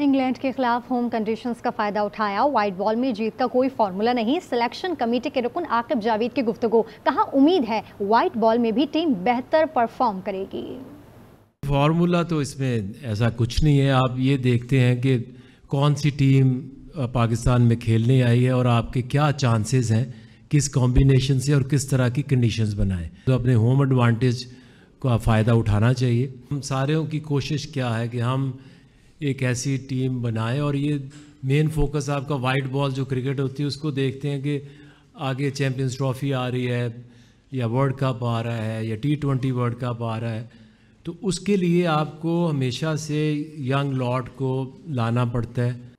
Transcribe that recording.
England के खिलाफ home conditions का फायदा उठाया वाइट बॉल में जीत का कोई फार्मूला नहीं सिलेक्शन कमेटी के रुकन आकिब जावेद की गुफ्तगु कहा उम्मीद है वाइट बॉल में भी टीम बेहतर परफॉर्म करेगी फार्मूला तो इसमें ऐसा कुछ नहीं है आप ये देखते हैं कि कौन सी टीम पाकिस्तान में खेलने आई है और आपके क्या चांसेस हैं किस कॉम्बिनेशन से और किस तरह की कंडीशंस बनाए तो अपने होम एडवांटेज का फ़ायदा उठाना चाहिए हम सारे की कोशिश क्या है कि हम एक ऐसी टीम बनाए और ये मेन फोकस आपका वाइट बॉल जो क्रिकेट होती है उसको देखते हैं कि आगे चैम्पियंस ट्रॉफी आ रही है या वर्ल्ड कप आ रहा है या टी ट्वेंटी वर्ल्ड कप आ रहा है तो उसके लिए आपको हमेशा से यंग लॉट को लाना पड़ता है